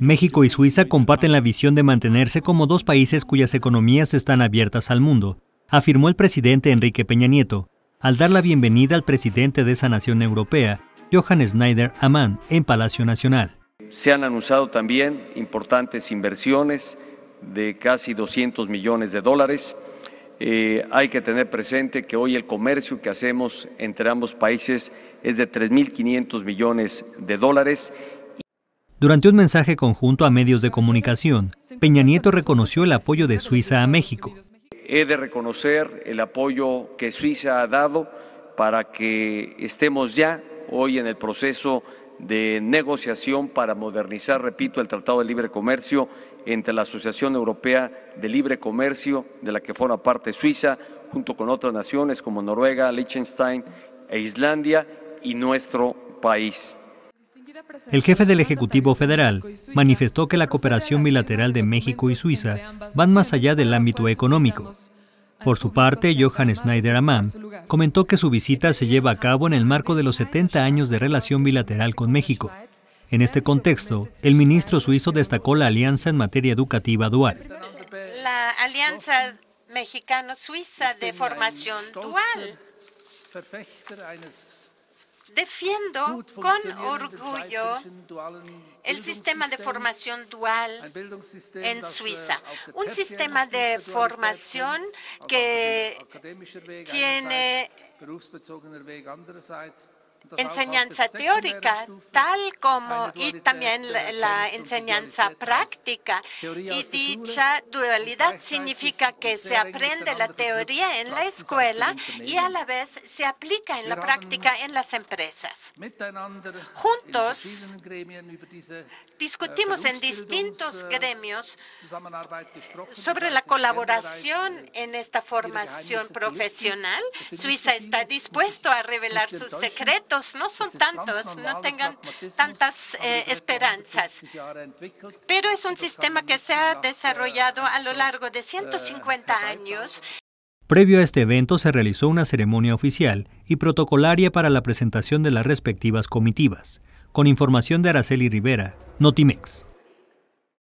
México y Suiza comparten la visión de mantenerse como dos países cuyas economías están abiertas al mundo, afirmó el presidente Enrique Peña Nieto, al dar la bienvenida al presidente de esa nación europea, Johann Schneider Amman, en Palacio Nacional. Se han anunciado también importantes inversiones de casi 200 millones de dólares. Eh, hay que tener presente que hoy el comercio que hacemos entre ambos países es de 3.500 millones de dólares durante un mensaje conjunto a medios de comunicación, Peña Nieto reconoció el apoyo de Suiza a México. He de reconocer el apoyo que Suiza ha dado para que estemos ya hoy en el proceso de negociación para modernizar, repito, el Tratado de Libre Comercio entre la Asociación Europea de Libre Comercio, de la que forma parte Suiza, junto con otras naciones como Noruega, Liechtenstein e Islandia, y nuestro país. El jefe del Ejecutivo Federal manifestó que la cooperación bilateral de México y Suiza van más allá del ámbito económico. Por su parte, Johann Schneider Amam comentó que su visita se lleva a cabo en el marco de los 70 años de relación bilateral con México. En este contexto, el ministro suizo destacó la alianza en materia educativa dual. La alianza mexicano-suiza de formación dual Defiendo con orgullo el sistema de formación dual en eh, Suiza, un sistema de formación que tiene enseñanza teórica, tal como y también la, enseñanza práctica. Y dicha dualidad significa que se aprende la teoría en la escuela y a la vez se aplica en la práctica en las empresas. Juntos discutimos eh, en distintos gremios eh, sobre la colaboración en esta formación profesional. Suiza está dispuesto a revelar sus secretos no son este, tantos, no tengan tantas eh, esperanzas. Pero es un sistema que se ha desarrollado a lo largo de 150 años. Previo a este evento se realizó una ceremonia oficial y protocolaria para la presentación de las respectivas comitivas, con información de Araceli Rivera, Notimex.